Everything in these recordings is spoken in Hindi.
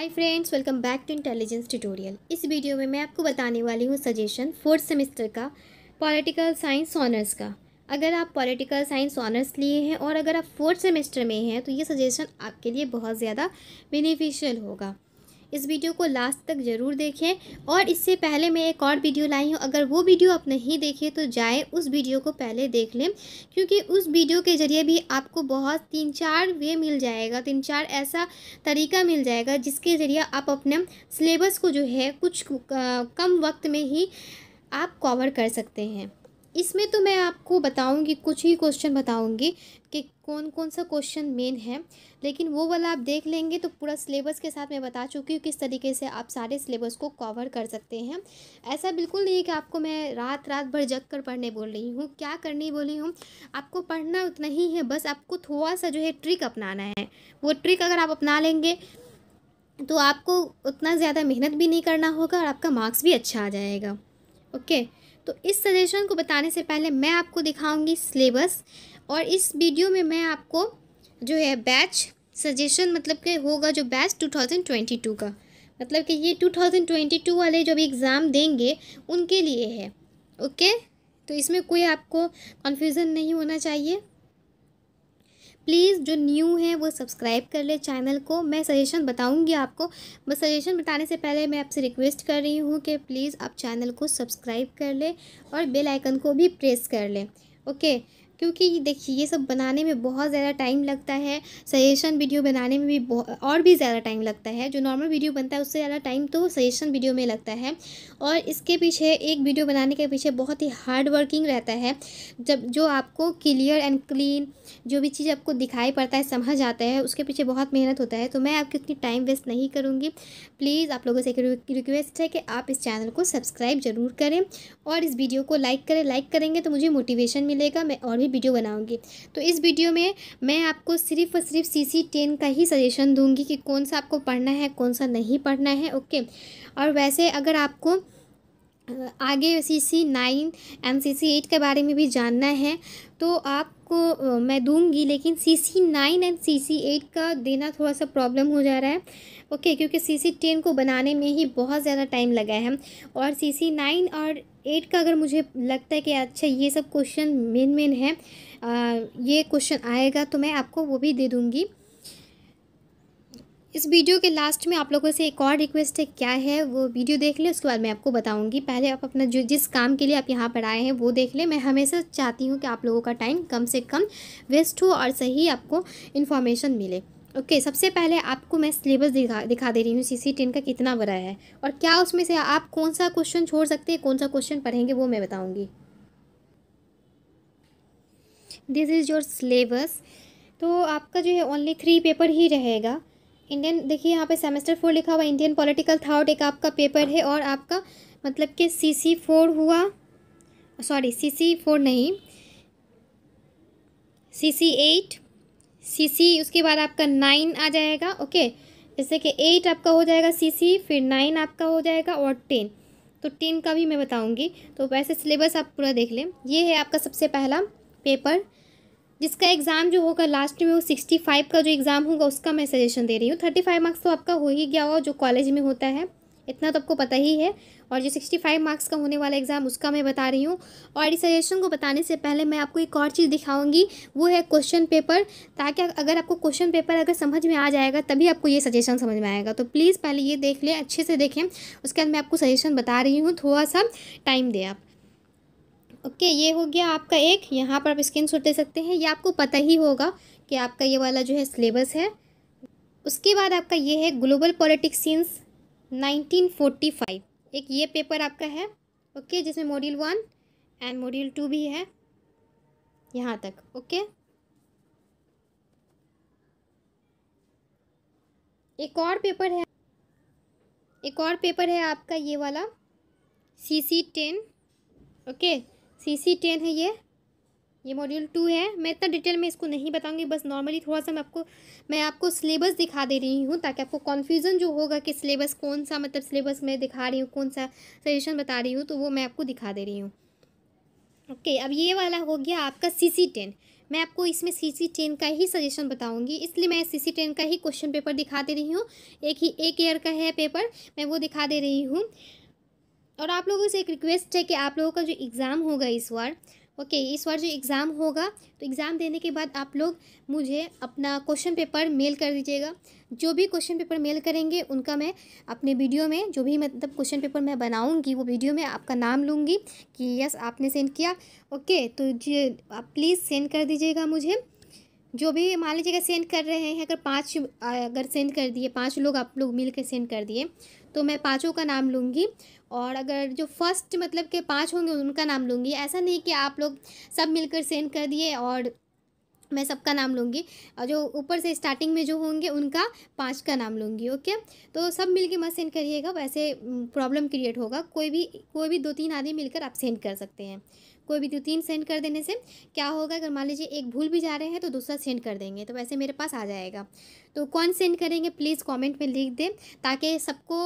Hi friends welcome back to intelligence tutorial इस वीडियो में मैं आपको बताने वाली हूँ सजेशन फोर्थ सेमेस्टर का पॉलिटिकल साइंस ऑनर्स का अगर आप पॉलिटिकल साइंस ऑनर्स लिए हैं और अगर आप फोर्थ सेमेस्टर में हैं तो ये सजेशन आपके लिए बहुत ज़्यादा बेनिफिशियल होगा इस वीडियो को लास्ट तक ज़रूर देखें और इससे पहले मैं एक और वीडियो लाई हूँ अगर वो वीडियो आप नहीं देखें तो जाए उस वीडियो को पहले देख लें क्योंकि उस वीडियो के ज़रिए भी आपको बहुत तीन चार वे मिल जाएगा तीन चार ऐसा तरीका मिल जाएगा जिसके ज़रिए आप अपने सिलेबस को जो है कुछ कम वक्त में ही आप कवर कर सकते हैं इसमें तो मैं आपको बताऊंगी कुछ ही क्वेश्चन बताऊंगी कि कौन कौन सा क्वेश्चन मेन है लेकिन वो वाला आप देख लेंगे तो पूरा सिलेबस के साथ मैं बता चुकी हूँ किस तरीके से आप सारे सिलेबस को कवर कर सकते हैं ऐसा बिल्कुल नहीं है कि आपको मैं रात रात भर जग कर पढ़ने बोल रही हूँ क्या करने बोली हूँ आपको पढ़ना उतना ही है बस आपको थोड़ा सा जो है ट्रिक अपनाना है वो ट्रिक अगर आप अपना लेंगे तो आपको उतना ज़्यादा मेहनत भी नहीं करना होगा और आपका मार्क्स भी अच्छा आ जाएगा ओके okay? तो इस सजेशन को बताने से पहले मैं आपको दिखाऊंगी सिलेबस और इस वीडियो में मैं आपको जो है बैच सजेशन मतलब के होगा जो बैच 2022 का मतलब कि ये 2022 वाले जो भी एग्ज़ाम देंगे उनके लिए है ओके तो इसमें कोई आपको कन्फ्यूज़न नहीं होना चाहिए प्लीज़ जो न्यू है वो सब्सक्राइब कर ले चैनल को मैं सजेशन बताऊँगी आपको बस सजेशन बताने से पहले मैं आपसे रिक्वेस्ट कर रही हूँ कि प्लीज़ आप चैनल को सब्सक्राइब कर ले और बेल आइकन को भी प्रेस कर लें ओके क्योंकि देखिए ये सब बनाने में बहुत ज़्यादा टाइम लगता है सजेशन वीडियो बनाने में भी और भी ज़्यादा टाइम लगता है जो नॉर्मल वीडियो बनता है उससे ज़्यादा टाइम तो सजेशन वीडियो में लगता है और इसके पीछे एक वीडियो बनाने के पीछे बहुत ही हार्ड वर्किंग रहता है जब जो आपको क्लियर एंड क्लीन जो भी चीज़ आपको दिखाई पड़ता है समझ आता है उसके पीछे बहुत मेहनत होता है तो मैं आपकी उतनी टाइम वेस्ट नहीं करूँगी प्लीज़ आप लोगों से एक रिक्वेस्ट है कि आप इस चैनल को सब्सक्राइब ज़रूर करें और इस वीडियो को लाइक करें लाइक करेंगे तो मुझे मोटिवेशन मिलेगा मैं और भी वीडियो बनाऊँगी तो इस वीडियो में मैं आपको सिर्फ और सिर्फ सी सी टेन का ही सजेशन दूँगी कि कौन सा आपको पढ़ना है कौन सा नहीं पढ़ना है ओके और वैसे अगर आपको आगे C C nine and C C eight के बारे में भी जानना है तो आपको मैं दूंगी लेकिन C C nine and C C eight का देना थोड़ा सा प्रॉब्लम हो जा रहा है ओके क्योंकि सी सी टेन को बनाने में ही बहुत ज़्यादा टाइम लगा है और सी सी नाइन और एट का अगर मुझे लगता है कि अच्छा ये सब क्वेश्चन मेन मेन है आ, ये क्वेश्चन आएगा तो मैं आपको वो भी दे दूँगी इस वीडियो के लास्ट में आप लोगों से एक और रिक्वेस्ट है क्या है वो वीडियो देख लें उसके बाद मैं आपको बताऊंगी पहले आप अपना जो जिस काम के लिए आप यहाँ पर आए हैं वो देख लें मैं हमेशा चाहती हूँ कि आप लोगों का टाइम कम से कम वेस्ट हो और सही आपको इन्फॉर्मेशन मिले ओके okay, सबसे पहले आपको मैं सिलेबस दिखा दिखा दे रही हूँ सी सी टेन का कितना बड़ा है और क्या उसमें से आप कौन सा क्वेश्चन छोड़ सकते हैं कौन सा क्वेश्चन पढ़ेंगे वो मैं बताऊँगी दिस इज़ योर सिलेबस तो आपका जो है ओनली थ्री पेपर ही रहेगा इंडियन देखिए यहाँ पे सेमेस्टर फोर लिखा हुआ इंडियन पॉलिटिकल थाउट एक आपका पेपर है और आपका मतलब कि सी सी फोर हुआ सॉरी सी सी फोर नहीं सी सी एट सी सी उसके बाद आपका नाइन आ जाएगा ओके जैसे कि एट आपका हो जाएगा सी सी फिर नाइन आपका हो जाएगा और टेन तो टेन का भी मैं बताऊंगी तो वैसे सिलेबस आप पूरा देख लें ये है आपका सबसे पहला पेपर जिसका एग्ज़ाम जो होगा लास्ट में वो सिक्सटी फाइव का जो एग्ज़ाम होगा उसका मैं सजेशन दे रही हूँ थर्टी फाइव मार्क्स तो आपका हो ही गया होगा जो कॉलेज में होता है इतना तो आपको पता ही है और जो सिक्सटी फाइव मार्क्स का होने वाला एग्ज़ाम उसका मैं बता रही हूँ और इस सजेशन को बताने से पहले मैं आपको एक और चीज़ दिखाऊँगी वो है क्वेश्चन पेपर ताकि अगर आपको क्वेश्चन पेपर अगर समझ में आ जाएगा तभी आपको ये सजेशन समझ में आएगा तो प्लीज़ पहले ये देख लें अच्छे से देखें उसके बाद मैं आपको सजेशन बता रही हूँ थोड़ा सा टाइम दें आप ओके okay, ये हो गया आपका एक यहाँ पर आप स्क्रीन शॉट दे सकते हैं ये आपको पता ही होगा कि आपका ये वाला जो है सिलेबस है उसके बाद आपका ये है ग्लोबल पॉलिटिक्स सीन्स 1945 एक ये पेपर आपका है ओके जिसमें module one and module two भी है यहाँ तक ओके एक और पेपर है एक और पेपर है आपका ये वाला C C ten okay C C ten है ये ये मॉड्यूल टू है मैं इतना डिटेल में इसको नहीं बताऊंगी बस नॉर्मली थोड़ा सा मैं आपको मैं आपको सिलेबस दिखा दे रही हूँ ताकि आपको कन्फ्यूज़न जो होगा कि सिलेबस कौन सा मतलब सिलेबस मैं दिखा रही हूँ कौन सा सजेशन बता रही हूँ तो वो मैं आपको दिखा दे रही हूँ ओके okay, अब ये वाला हो गया आपका सी सी टेन मैं आपको इसमें सी सी टेन का ही सजेशन बताऊंगी इसलिए मैं सी सी टेन का ही क्वेश्चन पेपर दिखा दे रही हूँ एक ही एक ईयर का है पेपर मैं वो दिखा दे रही हूँ और आप लोगों से एक रिक्वेस्ट है कि आप लोगों का जो एग्ज़ाम होगा इस बार ओके इस बार जो एग्ज़ाम होगा तो एग्ज़ाम देने के बाद आप लोग मुझे अपना क्वेश्चन पेपर मेल कर दीजिएगा जो भी क्वेश्चन पेपर मेल करेंगे उनका मैं अपने वीडियो में जो भी मतलब क्वेश्चन पेपर मैं बनाऊंगी वो वीडियो में आपका नाम लूँगी कि यस आपने सेंड किया ओके तो जी आप प्लीज़ सेंड कर दीजिएगा मुझे जो भी मान लीजिएगा सेंड कर रहे हैं अगर पाँच अगर सेंड कर दिए पाँच लोग आप लोग मिल सेंड कर दिए तो मैं पाँचों का नाम लूँगी और अगर जो फर्स्ट मतलब के पाँच होंगे उनका नाम लूँगी ऐसा नहीं कि आप लोग सब मिलकर सेंड कर दिए और मैं सबका नाम लूँगी और जो ऊपर से स्टार्टिंग में जो होंगे उनका पाँच का नाम लूँगी ओके तो सब मिलके मत सेंड करिएगा वैसे प्रॉब्लम mm, क्रिएट होगा कोई भी कोई भी दो तीन आदमी मिलकर आप सेंड कर सकते हैं कोई भी दो तीन सेंड कर देने से क्या होगा अगर मान लीजिए एक भूल भी जा रहे हैं तो दूसरा सेंड कर देंगे तो वैसे मेरे पास आ जाएगा तो कौन सेंड करेंगे प्लीज़ कमेंट में लिख दें ताकि सबको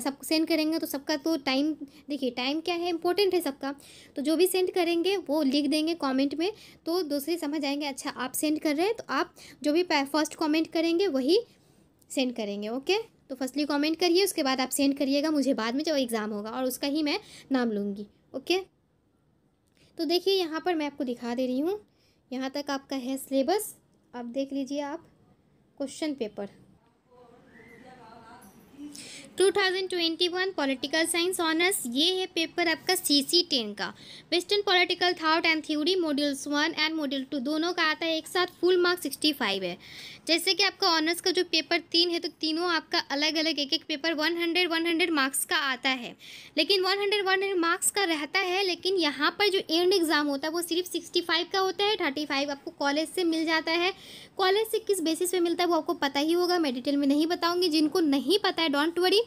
सब सेंड करेंगे तो सबका तो टाइम देखिए टाइम क्या है इंपॉर्टेंट है सबका तो जो भी सेंड करेंगे वो लिख देंगे कमेंट में तो दूसरे समझ आएंगे अच्छा आप सेंड कर रहे हैं तो आप जो भी फर्स्ट कमेंट करेंगे वही सेंड करेंगे ओके तो फर्स्टली कमेंट करिए उसके बाद आप सेंड करिएगा मुझे बाद में जब एग्ज़ाम होगा और उसका ही मैं नाम लूँगी ओके तो देखिए यहाँ पर मैं आपको दिखा दे रही हूँ यहाँ तक आपका है सिलेबस अब देख लीजिए आप question paper 2021 political science honours ये है पेपर आपका सी सी टेन का western political thought and theory modules one and module two दोनों का आता है एक साथ फुल मार्क्स सिक्सटी फाइव है जैसे कि आपका ऑनर्स का जो पेपर तीन है तो तीनों आपका अलग अलग एक एक paper one hundred one hundred marks का आता है लेकिन one hundred one hundred marks का रहता है लेकिन यहाँ पर जो एंड एग्ज़ाम होता है वो सिर्फ सिक्सटी फाइव का होता है थर्टी फाइव आपको कॉलेज से मिल जाता है कॉलेज से किस बेसिस पर मिलता है वो आपको पता ही होगा मैं डिटेल में नहीं बताऊँगी जिनको नहीं पता है डोंट वरी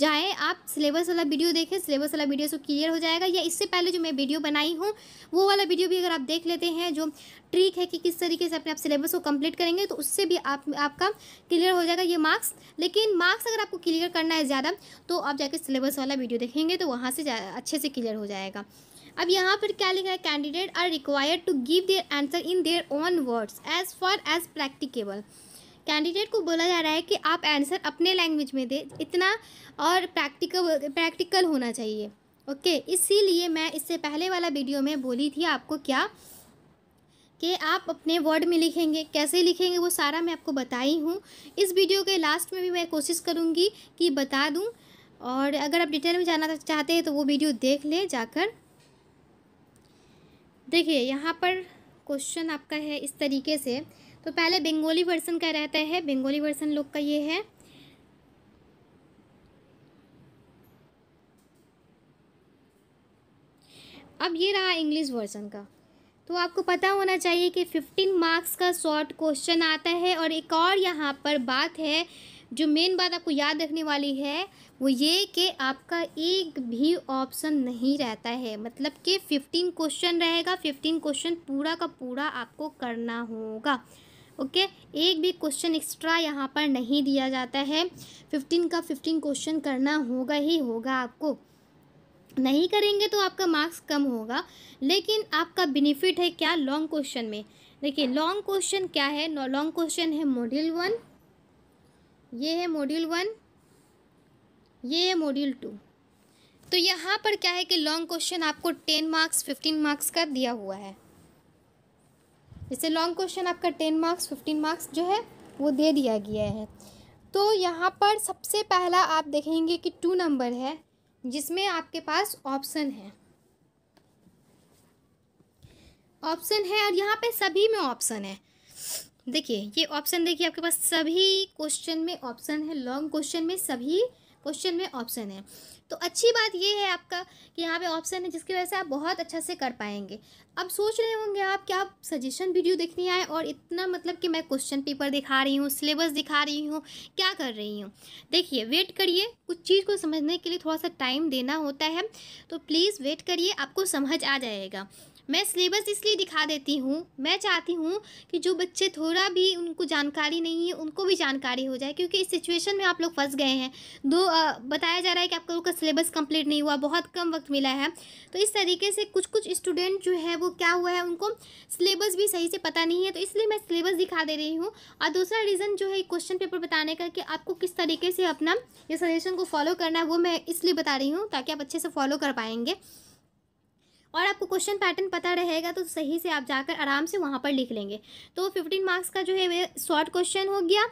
जाए आप सिलेबस वाला वीडियो देखें सिलेबस वाला वीडियो से क्लियर हो जाएगा या इससे पहले जो मैं वीडियो बनाई हूँ वो वाला वीडियो भी अगर आप देख लेते हैं जो ट्रिक है कि किस तरीके से अपने आप सिलेबस को कंप्लीट करेंगे तो उससे भी आप आपका क्लियर हो जाएगा ये मार्क्स लेकिन मार्क्स अगर आपको क्लियर करना है ज़्यादा तो आप जाके सिलेबस वाला वीडियो देखेंगे तो वहाँ से अच्छे से क्लियर हो जाएगा अब यहाँ पर क्या लिखा है candidate are required to give their answer in their own words as far as practicable candidate को बोला जा रहा है कि आप आंसर अपने लैंग्वेज में दें इतना और प्रैक्टिकल प्रैक्टिकल होना चाहिए ओके इसीलिए मैं इससे पहले वाला वीडियो में बोली थी आपको क्या कि आप अपने वर्ड में लिखेंगे कैसे लिखेंगे वो सारा मैं आपको बताई हूँ इस वीडियो के लास्ट में भी मैं कोशिश करूँगी कि बता दूँ और अगर आप डिटेल में जाना चाहते हैं तो वो वीडियो देख लें जाकर देखिए यहाँ पर क्वेश्चन आपका है इस तरीके से तो पहले बेंगोली वर्सन का रहता है बेंगोली वर्सन लोग का ये है अब ये रहा इंग्लिश वर्सन का तो आपको पता होना चाहिए कि 15 मार्क्स का शॉर्ट क्वेश्चन आता है और एक और यहाँ पर बात है जो मेन बात आपको याद रखने वाली है वो ये कि आपका एक भी ऑप्शन नहीं रहता है मतलब कि 15 क्वेश्चन रहेगा 15 क्वेश्चन पूरा का पूरा आपको करना होगा ओके एक भी क्वेश्चन एक्स्ट्रा यहाँ पर नहीं दिया जाता है फिफ्टीन का फिफ्टीन क्वेश्चन करना होगा ही होगा आपको नहीं करेंगे तो आपका मार्क्स कम होगा लेकिन आपका बेनिफिट है क्या लॉन्ग क्वेश्चन में देखिए लॉन्ग क्वेश्चन क्या है लॉन्ग क्वेश्चन है मॉड्यूल वन ये है मॉड्यूल वन ये है मॉड्यूल टू तो यहाँ पर क्या है कि लॉन्ग क्वेश्चन आपको टेन मार्क्स फिफ्टीन मार्क्स का दिया हुआ है जैसे लॉन्ग क्वेश्चन आपका टेन मार्क्स फिफ्टीन मार्क्स जो है वो दे दिया गया है तो यहाँ पर सबसे पहला आप देखेंगे कि टू नंबर है जिसमें आपके पास ऑप्शन है ऑप्शन है और यहाँ पे सभी में ऑप्शन है देखिए ये ऑप्शन देखिए आपके पास सभी क्वेश्चन में ऑप्शन है लॉन्ग क्वेश्चन में सभी क्वेश्चन में ऑप्शन है तो अच्छी बात ये है आपका कि यहाँ पे ऑप्शन है जिसकी वजह से आप बहुत अच्छा से कर पाएंगे अब सोच रहे होंगे आप क्या आप सजेशन वीडियो देखने आए और इतना मतलब कि मैं क्वेश्चन पेपर दिखा रही हूँ सिलेबस दिखा रही हूँ क्या कर रही हूँ देखिए वेट करिए कुछ चीज़ को समझने के लिए थोड़ा सा टाइम देना होता है तो प्लीज़ वेट करिए आपको समझ आ जाएगा मैं सिलेबस इसलिए दिखा देती हूँ मैं चाहती हूँ कि जो बच्चे थोड़ा भी उनको जानकारी नहीं है उनको भी जानकारी हो जाए क्योंकि इस सिचुएशन में आप लोग फंस गए हैं दो आ, बताया जा रहा है कि आपका उनका सिलेबस कंप्लीट नहीं हुआ बहुत कम वक्त मिला है तो इस तरीके से कुछ कुछ स्टूडेंट जो है वो क्या हुआ है उनको सिलेबस भी सही से पता नहीं है तो इसलिए मैं सिलेबस दिखा दे रही हूँ और दूसरा रीज़न जो है क्वेश्चन पेपर बताने का कि आपको किस तरीके से अपना ये सजेशन को फॉलो करना है वो मैं इसलिए बता रही हूँ ताकि आप अच्छे से फॉलो कर पाएंगे और आपको क्वेश्चन पैटर्न पता रहेगा तो सही से आप जाकर आराम से वहाँ पर लिख लेंगे तो फिफ्टीन मार्क्स का जो है शॉर्ट क्वेश्चन हो गया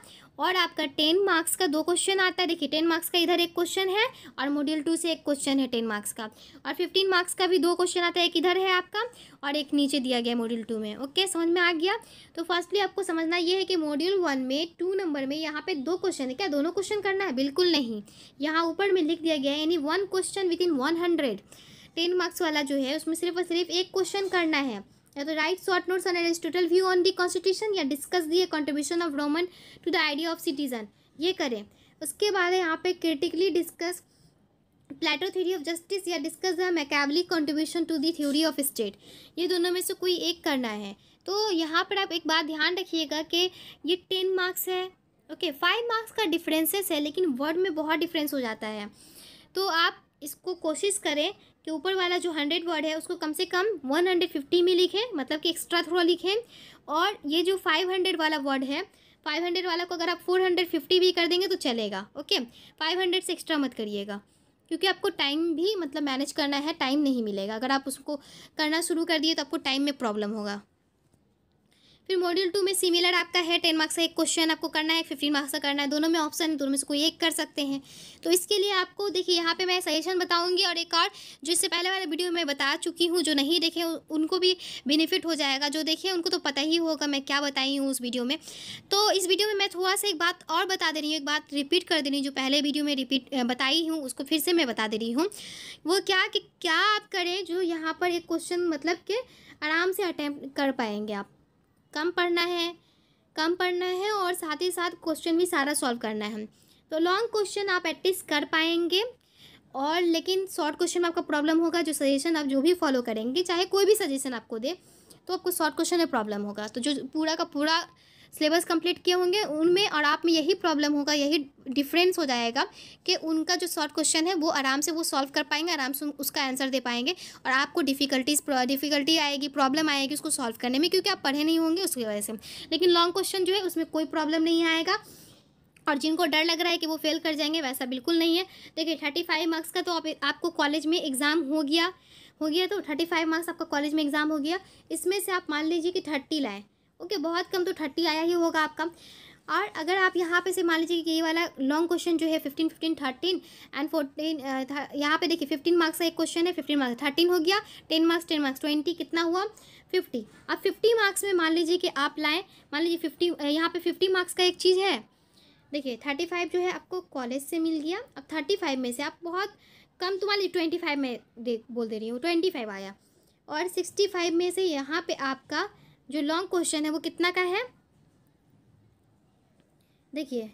और आपका टेन मार्क्स का दो क्वेश्चन आता है देखिए टेन मार्क्स का इधर एक क्वेश्चन है और मॉड्यूल टू से एक क्वेश्चन है टेन मार्क्स का और फिफ्टीन मार्क्स का भी दो क्वेश्चन आता है एक इधर है आपका और एक नीचे दिया गया मॉड्यूल टू में ओके समझ में आ गया तो फर्स्टली आपको समझना ये है कि मॉड्यूल वन में टू नंबर में यहाँ पर दो क्वेश्चन है क्या दोनों क्वेश्चन करना है बिल्कुल नहीं यहाँ ऊपर में लिख दिया गया यानी one question within one hundred ten marks वाला जो है उसमें सिर्फ और सिर्फ एक क्वेश्चन करना है या तो write short notes on Aristotle view on the constitution or discuss the contribution of Roman to the idea of citizen ये करें उसके बाद यहाँ पे critically discuss Plato theory of justice or discuss the Machiavelli contribution to the theory of state ये दोनों में से कोई एक करना है तो यहाँ पर आप एक बात ध्यान रखिएगा कि ये टेन मार्क्स है ओके फाइव मार्क्स का डिफरेंसेस है लेकिन वर्ड में बहुत डिफरेंस हो जाता है तो आप इसको कोशिश करें कि तो ऊपर वाला जो हंड्रेड वर्ड है उसको कम से कम वन हंड्रेड फिफ्टी में लिखें मतलब कि एक्स्ट्रा थोड़ा लिखें और ये जो फाइव हंड्रेड वाला वर्ड है फाइव हंड्रेड वाला को अगर आप फोर हंड्रेड फिफ्टी भी कर देंगे तो चलेगा ओके फाइव हंड्रेड से एक्स्ट्रा मत करिएगा क्योंकि आपको टाइम भी मतलब मैनेज करना है टाइम नहीं मिलेगा अगर आप उसको करना शुरू कर दिए तो आपको टाइम में प्रॉब्लम होगा फिर मॉड्यूल टू में सिमिलर आपका है टेन मार्क्स का एक क्वेश्चन आपको करना है फिफ्टीन मार्क्स का करना है दोनों में ऑप्शन है दोनों में से कोई एक कर सकते हैं तो इसके लिए आपको देखिए यहाँ पे मैं सजेशन बताऊंगी और एक और जो इससे पहले वाले वीडियो में बता चुकी हूँ जो नहीं देखे उनको भी बेनिफिट हो जाएगा जो देखे उनको तो पता ही होगा मैं क्या बताई हूँ उस वीडियो में तो इस वीडियो में मैं थोड़ा सा एक बात और बता दे रही हूँ एक बात रिपीट कर दे रही हूँ जो पहले वीडियो में रिपीट बताई हूँ उसको फिर से मैं बता दे रही हूँ वो क्या कि क्या आप करें जो यहाँ पर एक क्वेश्चन मतलब कि आराम से अटैम्प्ट कर पाएंगे आप कम पढ़ना है कम पढ़ना है और साथ ही साथ क्वेश्चन भी सारा सॉल्व करना है तो लॉन्ग क्वेश्चन आप एटलीस्ट कर पाएंगे और लेकिन शॉर्ट क्वेश्चन में आपका प्रॉब्लम होगा जो सजेशन आप जो भी फॉलो करेंगे चाहे कोई भी सजेशन आपको दे तो आपको शॉर्ट क्वेश्चन में प्रॉब्लम होगा तो जो पूरा का पूरा सिलेबस कंप्लीट किए होंगे उनमें और आप में यही प्रॉब्लम होगा यही डिफरेंस हो जाएगा कि उनका जो शॉर्ट क्वेश्चन है वो आराम से वो सॉल्व कर पाएंगे आराम से उसका आंसर दे पाएंगे और आपको डिफ़िकल्टीज डिफ़िकल्टी आएगी प्रॉब्लम आएगी उसको सॉल्व करने में क्योंकि आप पढ़े नहीं होंगे उसकी वजह से लेकिन लॉन्ग क्वेश्चन जो है उसमें कोई प्रॉब्लम नहीं आएगा और जिनको डर लग रहा है कि वो फेल कर जाएंगे वैसा बिल्कुल नहीं है देखिए थर्टी फाइव मार्क्स का तो आप आपको कॉलेज में एग्ज़ाम हो गया हो गया तो थर्टी फाइव मार्क्स आपका कॉलेज में एग्ज़ाम हो गया इसमें से आप मान लीजिए कि थर्टी लाएँ ओके बहुत कम तो थर्टी आया ही होगा आपका और अगर आप यहाँ पे से मान लीजिए कि ये वाला लॉन्ग क्वेश्चन जो है fifteen fifteen thirteen and fourteen यहाँ पे देखिए फिफ्टीन मार्क्स का एक क्वेश्चन है फिफ्टीन मार्क्स थर्टीन हो गया ten marks ten marks twenty कितना हुआ फिफ्टी अब फिफ्टी मार्क्स में मान लीजिए कि आप लाएँ मान लीजिए फिफ्टी यहाँ पर फिफ्टी मार्क्स का एक चीज़ है देखिए थर्टी फाइव जो है आपको कॉलेज से मिल गया अब थर्टी फाइव में से आप बहुत कम तो मान लीजिए ट्वेंटी फाइव में दे बोल दे रही हूँ ट्वेंटी फाइव आया और सिक्सटी फाइव में से यहाँ पे आपका जो लॉन्ग क्वेश्चन है वो कितना का है देखिए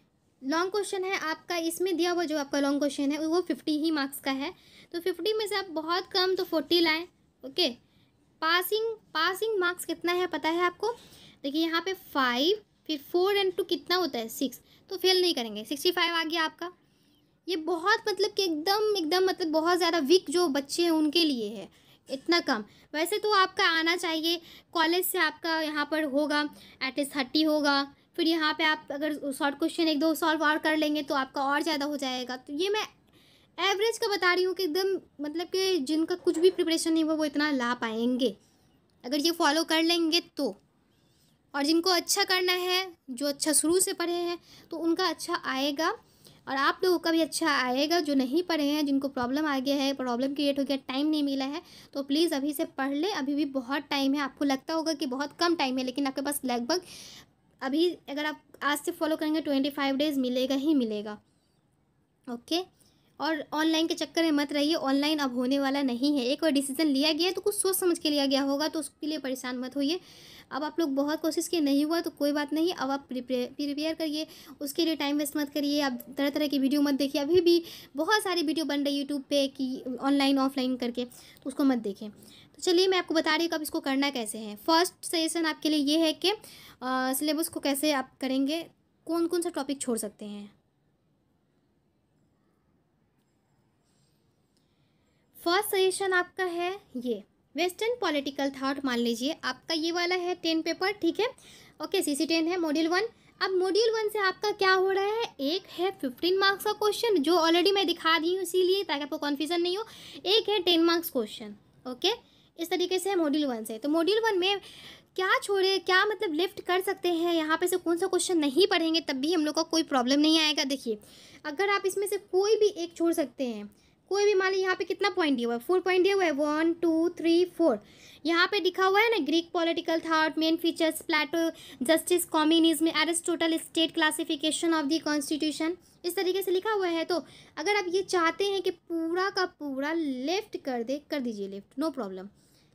लॉन्ग क्वेश्चन है आपका इसमें दिया हुआ जो आपका लॉन्ग क्वेश्चन है वो फिफ्टी ही मार्क्स का है तो फिफ्टी में से आप बहुत कम तो फोर्टी लाएँ ओके पासिंग पासिंग मार्क्स कितना है पता है आपको देखिए यहाँ पे फाइव फिर फोर एंड टू कितना होता है सिक्स तो फेल नहीं करेंगे सिक्सटी फाइव आ गया आपका ये बहुत मतलब कि एकदम एकदम मतलब बहुत ज़्यादा वीक जो बच्चे हैं उनके लिए है इतना कम वैसे तो आपका आना चाहिए कॉलेज से आपका यहाँ पर होगा एटलीस्ट थर्टी होगा फिर यहाँ पे आप अगर शॉर्ट क्वेश्चन एक दो सॉल्व और कर लेंगे तो आपका और ज़्यादा हो जाएगा तो ये मैं एवरेज का बता रही हूँ कि एकदम मतलब कि जिनका कुछ भी प्रिपरेशन नहीं हुआ वो इतना ला पाएंगे अगर ये फॉलो कर लेंगे तो और जिनको अच्छा करना है जो अच्छा शुरू से पढ़े हैं तो उनका अच्छा आएगा और आप लोगों का भी अच्छा आएगा जो नहीं पढ़े हैं जिनको प्रॉब्लम आ गया है प्रॉब्लम क्रिएट हो गया टाइम नहीं मिला है तो प्लीज़ अभी से पढ़ लें अभी भी बहुत टाइम है आपको लगता होगा कि बहुत कम टाइम है लेकिन आपके पास लगभग अभी अगर आप आज से फॉलो करेंगे ट्वेंटी फाइव डेज़ मिलेगा ही मिलेगा ओके और ऑनलाइन के चक्कर में मत रहिए ऑनलाइन अब होने वाला नहीं है एक बार डिसीजन लिया गया तो कुछ सोच समझ के लिया गया होगा तो उसके लिए परेशान मत होइए अब आप लोग बहुत कोशिश किए नहीं हुआ तो कोई बात नहीं अब आप प्रिपेयर करिए उसके लिए टाइम वेस्ट मत करिए आप तरह तरह की वीडियो मत देखिए अभी भी बहुत सारी वीडियो बन रही है यूट्यूब पर कि ऑनलाइन ऑफलाइन करके तो उसको मत देखें तो चलिए मैं आपको बता रही हूँ कि आप इसको करना कैसे है फर्स्ट सजेशन आपके लिए ये है कि सिलेबस को कैसे आप करेंगे कौन कौन सा टॉपिक छोड़ सकते हैं फर्स्ट सजेशन आपका है ये वेस्टर्न पॉलिटिकल थाट मान लीजिए आपका ये वाला है टेन पेपर ठीक है ओके सी सी टेन है मॉड्यूल वन अब मॉड्यूल वन से आपका क्या हो रहा है एक है फिफ्टीन मार्क्स का क्वेश्चन जो ऑलरेडी मैं दिखा दी हूँ इसीलिए ताकि आपको कन्फ्यूजन नहीं हो एक है टेन मार्क्स क्वेश्चन ओके इस तरीके से है मॉड्यूल वन से तो मॉड्यूल वन में क्या छोड़े क्या मतलब लिफ्ट कर सकते हैं यहाँ पे से कौन सा क्वेश्चन नहीं पढ़ेंगे तब भी हम लोग का कोई प्रॉब्लम नहीं आएगा देखिए अगर आप इसमें से कोई भी एक छोड़ सकते हैं कोई भी मान ली यहाँ पे कितना पॉइंट दिया हुआ है फोर पॉइंट दिया हुआ है वन टू थ्री फोर यहाँ पे लिखा हुआ है ना Greek political thought main features Plato justice communism Aristotle state classification of the constitution इस तरीके से लिखा हुआ है तो अगर आप ये चाहते हैं कि पूरा का पूरा लेफ्ट कर दे कर दीजिए लेफ्ट नो प्रॉब्लम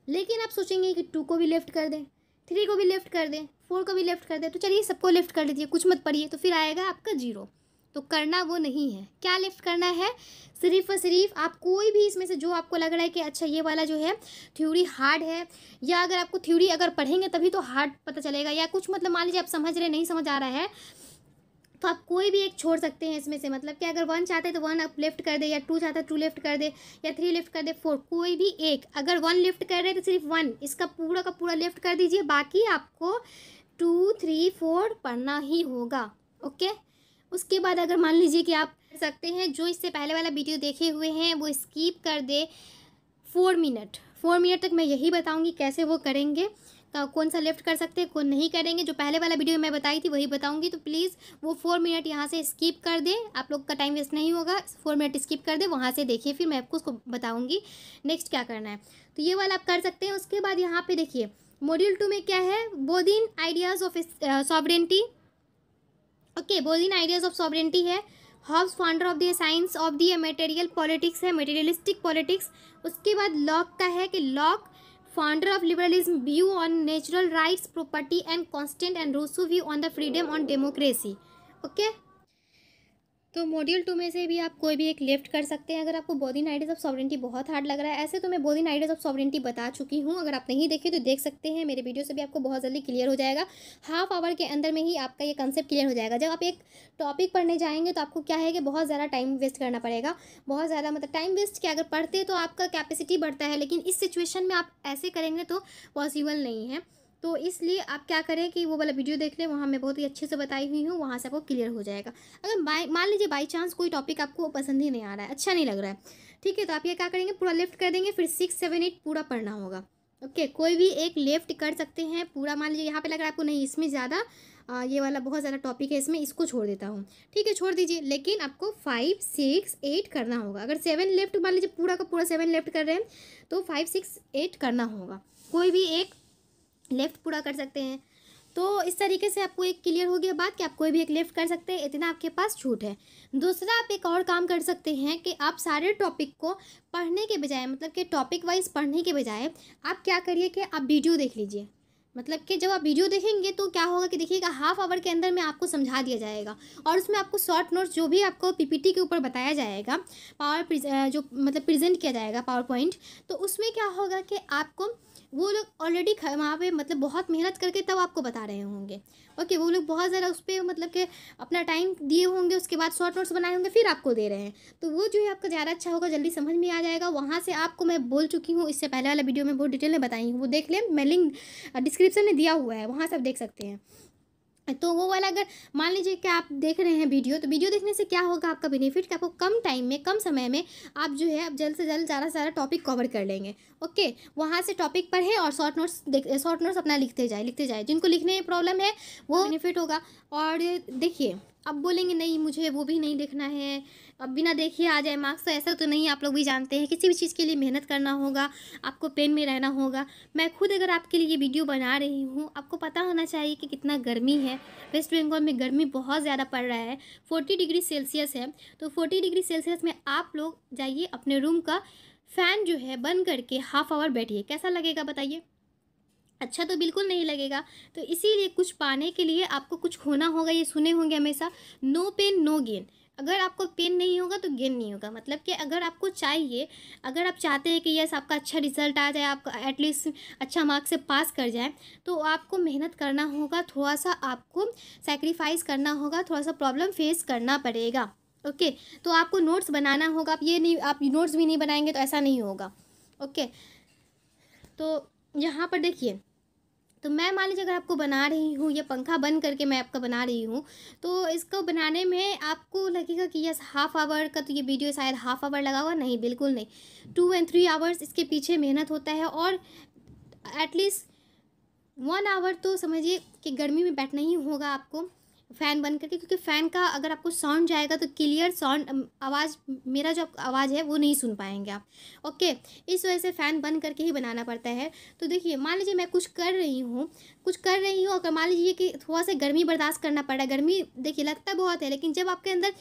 लेकिन आप सोचेंगे कि टू को भी लेफ्ट कर दें थ्री को भी लेफ्ट कर दें फोर को भी लेफ्ट कर दें तो चलिए सबको लेफ्ट कर दीजिए कुछ मत पढ़िए तो फिर आएगा आपका जीरो तो करना वो नहीं है क्या लिफ्ट करना है सिर्फ और सिर्फ आप कोई भी इसमें से जो आपको लग रहा है कि अच्छा ये वाला जो है थ्योरी हार्ड है या अगर आपको थ्योरी अगर पढ़ेंगे तभी तो हार्ड पता चलेगा या कुछ मतलब मान लीजिए आप समझ रहे नहीं समझ आ रहा है तो आप कोई भी एक छोड़ सकते हैं इसमें से मतलब कि अगर वन चाहते हैं तो वन आप लिफ्ट कर दे या टू चाहते हैं टू तो लेफ्ट कर दे या थ्री लिफ्ट कर दे फोर कोई भी एक अगर वन लिफ्ट कर रहे हैं तो सिर्फ वन इसका पूरा का पूरा लिफ्ट कर दीजिए बाकी आपको टू थ्री फोर पढ़ना ही होगा ओके उसके बाद अगर मान लीजिए कि आप कर सकते हैं जो इससे पहले वाला वीडियो देखे हुए हैं वो स्कीप कर दे फोर मिनट फोर मिनट तक मैं यही बताऊँगी कैसे वो करेंगे कौन सा लेफ्ट कर सकते हैं कौन नहीं करेंगे जो पहले वाला वीडियो मैं बताई थी वही बताऊंगी तो प्लीज़ वो फोर मिनट यहाँ से स्किप कर दे आप लोग का टाइम वेस्ट नहीं होगा फोर मिनट स्किप कर दे वहाँ से देखिए फिर मैं आपको उसको बताऊँगी नेक्स्ट क्या करना है तो ये वाला आप कर सकते हैं उसके बाद यहाँ पर देखिए मॉड्यूल टू में क्या है Bodin ideas of sovereignty okay Bodin ideas of sovereignty है Hobbes founder of the science of the material politics है मेटेरियलिस्टिक पॉलिटिक्स उसके बाद लॉक का है कि Locke founder of liberalism view on natural rights property and consent and Rousseau view on the freedom on democracy okay तो मॉड्यूल टू में से भी आप कोई भी एक लेफ्ट कर सकते हैं अगर आपको बोधिन आइडियाज़ ऑफ सॉवरेंटी बहुत हार्ड लग रहा है ऐसे तो मैं बोधिन आइडियाज़ ऑफ सॉवरेंटी बता चुकी हूँ अगर आप नहीं देखे तो देख सकते हैं मेरे वीडियो से भी आपको बहुत जल्दी क्लियर हो जाएगा हाफ आवर के अंदर में ही आपका ये कंसेप्ट क्लियर हो जाएगा जब आप एक टॉपिक पढ़ने जाएंगे तो आपको क्या है कि बहुत ज़्यादा टाइम वेस्ट करना पड़ेगा बहुत ज़्यादा मतलब टाइम वेस्ट किया अगर पढ़ते तो आपका कैपेसिटी बढ़ता है लेकिन इस सिचुएशन में आप ऐसे करेंगे तो पॉसिबल नहीं है तो इसलिए आप क्या करें कि वो वाला वीडियो देख लें वहाँ मैं बहुत ही अच्छे से बताई हुई हूँ वहाँ से आपको क्लियर हो जाएगा अगर बाई मान लीजिए बाई चांस कोई टॉपिक आपको पसंद ही नहीं आ रहा है अच्छा नहीं लग रहा है ठीक है तो आप ये क्या करेंगे पूरा लेफ्ट कर देंगे फिर सिक्स सेवन एट पूरा पढ़ना होगा ओके okay, कोई भी एक लेफ्ट कर सकते हैं पूरा मान लीजिए यहाँ पे लग रहा है आपको नहीं इसमें ज़्यादा ये वाला बहुत ज़्यादा टॉपिक है इसमें इसको छोड़ देता हूँ ठीक है छोड़ दीजिए लेकिन आपको फाइव सिक्स एट करना होगा अगर सेवन लेफ्ट मान लीजिए पूरा का पूरा सेवन लेफ्ट कर रहे हैं तो फाइव सिक्स एट करना होगा कोई भी एक लेफ़्ट पूरा कर सकते हैं तो इस तरीके से आपको एक क्लियर हो गया बात कि आप कोई भी एक लेफ्ट कर सकते हैं इतना आपके पास छूट है दूसरा आप एक और काम कर सकते हैं कि आप सारे टॉपिक को पढ़ने के बजाय मतलब कि टॉपिक वाइज पढ़ने के बजाय आप क्या करिए कि आप वीडियो देख लीजिए मतलब कि जब आप वीडियो देखेंगे तो क्या होगा कि देखिएगा हाफ आवर के अंदर में आपको समझा दिया जाएगा और उसमें आपको शॉर्ट नोट्स जो भी आपको पीपीटी के ऊपर बताया जाएगा पावर जो मतलब प्रेजेंट किया जाएगा पावर पॉइंट तो उसमें क्या होगा कि आपको वो लोग ऑलरेडी वहाँ पे मतलब बहुत मेहनत करके तब आपको बता रहे होंगे ओके वो लोग बहुत ज़्यादा उस पर मतलब कि अपना टाइम दिए होंगे उसके बाद शॉर्ट नोट्स बनाए होंगे फिर आपको दे रहे हैं तो वो जो है आपका ज़्यादा अच्छा होगा जल्दी समझ में आ जाएगा वहाँ से आपको मैं बोल चुकी हूँ इससे पहले वाला वीडियो में बहुत डिटेल में बताई हूँ वो देख लें मैं लिंक डिस्क्रिप डिस्क्रिप्शन में दिया हुआ है वहाँ से आप देख सकते हैं तो वो वाला अगर मान लीजिए कि आप देख रहे हैं वीडियो तो वीडियो देखने से क्या होगा आपका बेनिफिट कि आपको कम टाइम में कम समय में आप जो है आप जल्द से जल्द ज़्यादा से ज़्यादा टॉपिक कवर कर लेंगे ओके वहाँ से टॉपिक पढ़ें और शॉर्ट नोट्स देख शॉर्ट नोट्स अपना लिखते जाए लिखते जाए जिनको लिखने में प्रॉब्लम है वो बेनिफिट होगा और देखिए अब बोलेंगे नहीं मुझे वो भी नहीं देखना है अब बिना देखे आ जाए मार्क्स तो ऐसा तो नहीं आप लोग भी जानते हैं किसी भी चीज़ के लिए मेहनत करना होगा आपको पेन में रहना होगा मैं खुद अगर आपके लिए ये वीडियो बना रही हूँ आपको पता होना चाहिए कि कितना गर्मी है वेस्ट बंगाल में गर्मी बहुत ज़्यादा पड़ रहा है फोर्टी डिग्री सेल्सियस है तो फोर्टी डिग्री सेल्सियस में आप लोग जाइए अपने रूम का फ़ैन जो है बंद करके हाफ आवर बैठिए कैसा लगेगा बताइए अच्छा तो बिल्कुल नहीं लगेगा तो इसीलिए कुछ पाने के लिए आपको कुछ खोना होगा ये सुने होंगे हमेशा नो पेन नो गेन अगर आपको पेन नहीं होगा तो गेन नहीं होगा मतलब कि अगर आपको चाहिए अगर आप चाहते हैं कि यस आपका अच्छा रिजल्ट आ जाए आप एटलीस्ट अच्छा मार्क्स से पास कर जाए तो आपको मेहनत करना होगा थोड़ा सा आपको सेक्रीफाइस करना होगा थोड़ा सा प्रॉब्लम फेस करना पड़ेगा ओके तो आपको नोट्स बनाना होगा आप ये नहीं आप नोट्स भी नहीं बनाएंगे तो ऐसा नहीं होगा ओके तो यहाँ पर देखिए तो मैं मान लीजिए अगर आपको बना रही हूँ या पंखा बंद करके मैं आपका बना रही हूँ तो इसको बनाने में आपको लगेगा कि यस हाफ आवर का तो ये वीडियो शायद हाफ आवर लगा हुआ नहीं बिल्कुल नहीं टू एंड थ्री आवर्स इसके पीछे मेहनत होता है और एटलीस्ट वन आवर तो समझिए कि गर्मी में बैठना ही होगा आपको फ़ैन बंद करके क्योंकि फ़ैन का अगर आपको साउंड जाएगा तो क्लियर साउंड आवाज़ मेरा जो आवाज़ है वो नहीं सुन पाएंगे आप ओके इस वजह से फ़ैन बंद करके ही बनाना पड़ता है तो देखिए मान लीजिए मैं कुछ कर रही हूँ कुछ कर रही हूँ अगर मान लीजिए कि थोड़ा सा गर्मी बर्दाश्त करना पड़ रहा है गर्मी देखिए लगता बहुत है लेकिन जब आपके अंदर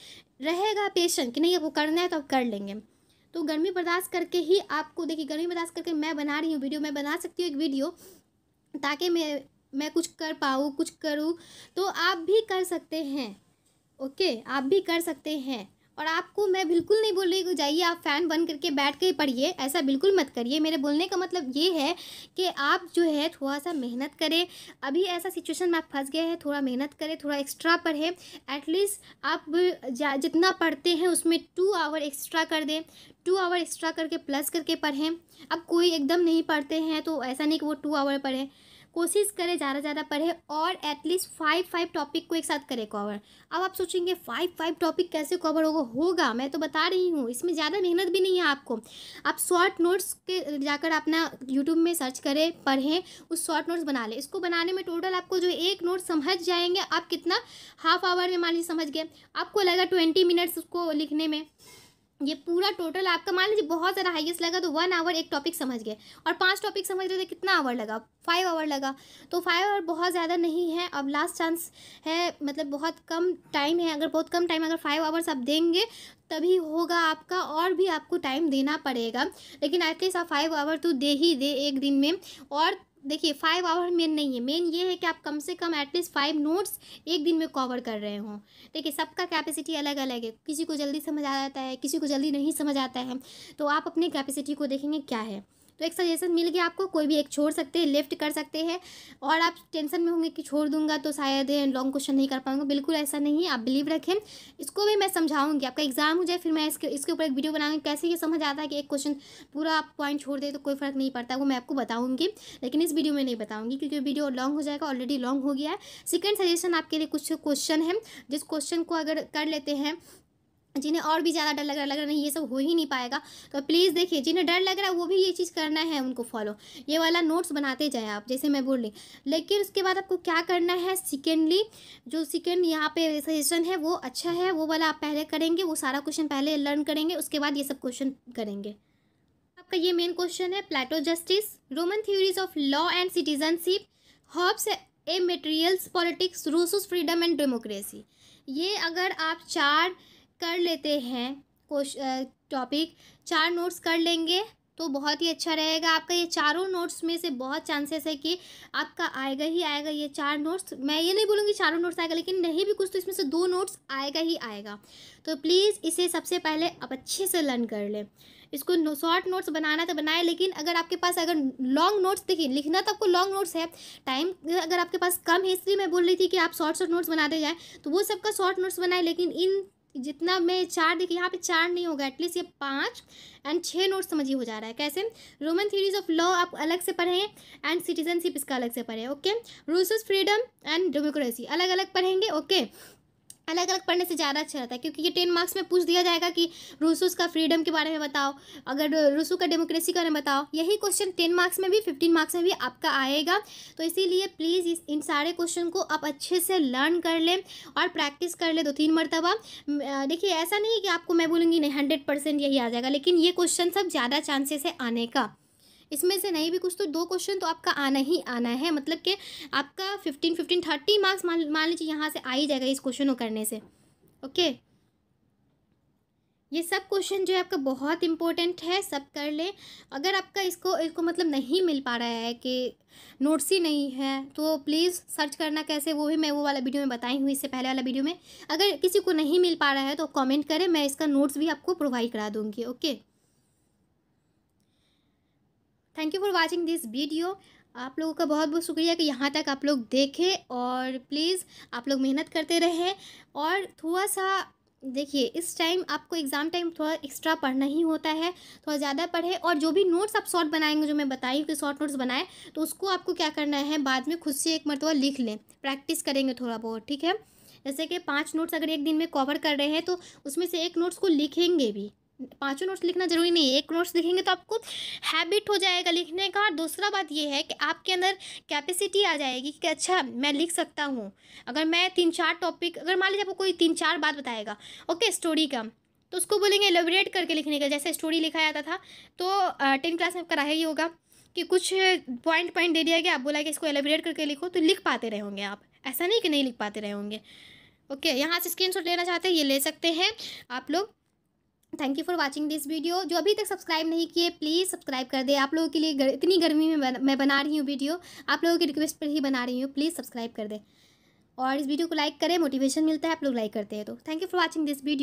रहेगा पेशेंट कि नहीं आपको करना है तो आप कर लेंगे तो गर्मी बर्दाश्त करके ही आपको देखिए गर्मी बर्दाश्त करके मैं बना रही हूँ वीडियो मैं बना सकती हूँ एक वीडियो ताकि मैं मैं कुछ कर पाऊँ कुछ करूँ तो आप भी कर सकते हैं ओके आप भी कर सकते हैं और आपको मैं बिल्कुल नहीं बोल रही कि जाइए आप फ़ैन बन करके बैठ के पढ़िए ऐसा बिल्कुल मत करिए मेरे बोलने का मतलब ये है कि आप जो है थोड़ा सा मेहनत करें अभी ऐसा सिचुएशन में आप फंस गए हैं थोड़ा मेहनत करें थोड़ा एक्स्ट्रा पढ़ें एटलीस्ट आप जितना पढ़ते हैं उसमें टू आवर एक्स्ट्रा कर दें टू आवर एक्स्ट्रा करके प्लस करके पढ़ें अब कोई एकदम नहीं पढ़ते हैं तो ऐसा नहीं कि वो टू आवर पढ़ें कोशिश करें ज़्यादा से ज़्यादा पढ़े और एटलीस्ट फाइव फाइव टॉपिक को एक साथ करें कवर अब आप सोचेंगे फाइव फाइव टॉपिक कैसे कवर होगा होगा मैं तो बता रही हूँ इसमें ज़्यादा मेहनत भी नहीं है आपको आप शॉर्ट नोट्स के जाकर अपना यूट्यूब में सर्च करें पढ़ें उस शॉर्ट नोट्स बना लें इसको बनाने में टोटल आपको जो एक नोट समझ जाएंगे आप कितना हाफ आवर में मान लीजिए समझ गए आपको लगा ट्वेंटी मिनट्स उसको लिखने में ये पूरा टोटल आपका मान लीजिए बहुत ज़्यादा हाईएस्ट लगा तो वन आवर एक टॉपिक समझ गए और पांच टॉपिक समझ रहे थे तो कितना आवर लगा फाइव आवर लगा तो फाइव आवर बहुत ज़्यादा नहीं है अब लास्ट चांस है मतलब बहुत कम टाइम है अगर बहुत कम टाइम अगर फाइव आवर्स आप देंगे तभी होगा आपका और भी आपको टाइम देना पड़ेगा लेकिन एटलीस्ट आप फाइव आवर तो दे ही दे एक दिन में और देखिए फाइव आवर मेन नहीं है मेन ये है कि आप कम से कम एटलीस्ट फाइव नोट्स एक दिन में कवर कर रहे हों देखिए सबका कैपेसिटी अलग अलग है किसी को जल्दी समझ आ जाता है किसी को जल्दी नहीं समझ आता है तो आप अपनी कैपेसिटी को देखेंगे क्या है तो एक सजेशन मिल गया आपको कोई भी एक छोड़ सकते हैं लेफ्ट कर सकते हैं और आप टेंशन में होंगे कि छोड़ दूंगा तो शायद लॉन्ग क्वेश्चन नहीं कर पाऊंगा बिल्कुल ऐसा नहीं है आप बिलीव रखें इसको भी मैं समझाऊंगी आपका एग्जाम हो जाए फिर मैं इसके इसके ऊपर एक वीडियो बनाऊंगी कैसे ये समझ आता है कि एक क्वेश्चन पूरा आप पॉइंट छोड़ दे तो कोई फ़र्क नहीं पड़ता वो मैं आपको बताऊँगी लेकिन इस वीडियो में नहीं बताऊँगी क्योंकि वीडियो लॉन्ग हो जाएगा ऑलरेडी लॉन्ग हो गया है सेकेंड सजेशन आपके लिए कुछ क्वेश्चन है जिस क्वेश्चन को अगर कर लेते हैं जिन्हें और भी ज़्यादा डर लग रहा है लग रहा नहीं ये सब हो ही नहीं पाएगा तो प्लीज़ देखिए जिन्हें डर लग रहा है वो भी ये चीज़ करना है उनको फॉलो ये वाला नोट्स बनाते जाए आप जैसे मैं बोल रही लेकिन उसके बाद आपको क्या करना है सेकेंडली जो सेकेंड यहाँ पे सजेशन है वो अच्छा है वो वाला आप पहले करेंगे वो सारा क्वेश्चन पहले लर्न करेंगे उसके बाद ये सब क्वेश्चन करेंगे आपका ये मेन क्वेश्चन है Plato justice Roman theories of law and citizenship Hobbes a materials politics Rousseau's freedom and democracy ये अगर आप चार कर लेते हैं टॉपिक चार नोट्स कर लेंगे तो बहुत ही अच्छा रहेगा आपका ये चारों नोट्स में से बहुत चांसेस है कि आपका आएगा ही आएगा ये चार नोट्स मैं ये नहीं बोलूँगी चारों नोट्स आएगा लेकिन नहीं भी कुछ तो इसमें से दो नोट्स आएगा ही आएगा तो प्लीज़ इसे सबसे पहले आप अच्छे से लर्न कर लें इसको नो, शॉर्ट नोट्स बनाना तो बनाए लेकिन अगर आपके पास अगर लॉन्ग नोट्स देखिए लिखना तो आपको लॉन्ग नोट्स है टाइम अगर आपके पास कम है इसलिए मैं बोल रही थी कि आप शॉर्ट शॉर्ट नोट्स बनाते जाएँ तो वो सबका शॉर्ट नोट्स बनाए लेकिन इन जितना में चार देखिए यहाँ पे चार नहीं होगा एटलीस्ट ये पाँच एंड छः नोट समझिए हो जा रहा है कैसे रोमन थ्योरीज ऑफ लॉ आप अलग से पढ़ें एंड सिटीजनशिप इसका अलग से पढ़ें okay rules of freedom and democracy अलग अलग पढ़ेंगे ओके अलग अलग पढ़ने से ज़्यादा अच्छा रहता है क्योंकि ये टेन मार्क्स में पूछ दिया जाएगा कि रूसूस का फ्रीडम के बारे में बताओ अगर रूसू का डेमोक्रेसी के बारे में बताओ यही क्वेश्चन टेन मार्क्स में भी फिफ्टीन मार्क्स में भी आपका आएगा तो इसीलिए प्लीज़ इस इन सारे क्वेश्चन को आप अच्छे से लर्न कर लें और प्रैक्टिस कर लें दो तीन मरतबा देखिए ऐसा नहीं कि आपको मैं बोलूँगी नहीं हंड्रेड यही आ जाएगा लेकिन ये क्वेश्चन सब ज़्यादा चांसेस है आने का इसमें से नहीं भी कुछ तो दो क्वेश्चन तो आपका आना ही आना है मतलब कि आपका फिफ्टीन फिफ्टीन थर्टी मार्क्स मान मान लीजिए यहाँ से आ ही जाएगा इस क्वेश्चन को करने से ओके ये सब क्वेश्चन जो है आपका बहुत इंपॉर्टेंट है सब कर ले अगर आपका इसको इसको मतलब नहीं मिल पा रहा है कि नोट्स ही नहीं है तो प्लीज़ सर्च करना कैसे वो भी मैं वो वाला वीडियो में बताई हूँ इससे पहले वाला वीडियो में अगर किसी को नहीं मिल पा रहा है तो कमेंट करें मैं इसका नोट्स भी आपको प्रोवाइड करा दूँगी okay thank you for watching this video आप लोगों का बहुत बहुत शुक्रिया कि यहाँ तक आप लोग देखें और प्लीज़ आप लोग मेहनत करते रहें और थोड़ा सा देखिए इस टाइम आपको एग्ज़ाम टाइम थोड़ा एक्स्ट्रा पढ़ना ही होता है थोड़ा ज़्यादा पढ़े और जो भी नोट्स आप शॉर्ट बनाएंगे जो मैं बताई कि शॉर्ट नोट्स बनाए तो उसको आपको क्या करना है बाद में खुद से एक मरतबा लिख लें प्रैक्टिस करेंगे थोड़ा बहुत ठीक है जैसे कि पाँच नोट्स अगर एक दिन में कवर कर रहे हैं तो उसमें से एक नोट्स को लिखेंगे भी पांचों नोट्स लिखना जरूरी नहीं है एक नोट्स लिखेंगे तो आपको हैबिट हो जाएगा लिखने का और दूसरा बात ये है कि आपके अंदर कैपेसिटी आ जाएगी कि अच्छा मैं लिख सकता हूँ अगर मैं तीन चार टॉपिक अगर मान लीजिए आपको कोई तीन चार बात बताएगा ओके स्टोरी का तो उसको बोलेंगे एलोबरेट करके लिखने का जैसे स्टोरी लिखा जाता था तो टेंथ क्लास में कराया ही होगा कि कुछ पॉइंट पॉइंट दे दिया गया आप बोला कि इसको एलोबरेट करके लिखो तो लिख पाते रहे होंगे आप ऐसा नहीं कि नहीं लिख पाते रहे होंगे ओके यहाँ से शॉट लेना चाहते हैं ये ले सकते हैं आप लोग thank you for watching this video जो अभी तक सब्सक्राइब नहीं किए प्लीज़ सब्सक्राइब कर दे आप लोगों के लिए गर, इतनी गर्मी में बन, मैं बना रही हूँ वीडियो आप लोगों की रिक्वेस्ट पर ही बना रही हूँ प्लीज़ सब्सक्राइब कर दे और इस वीडियो को लाइक करें मोटिवेशन मिलता है आप लोग लाइक करते हैं तो thank you for watching this video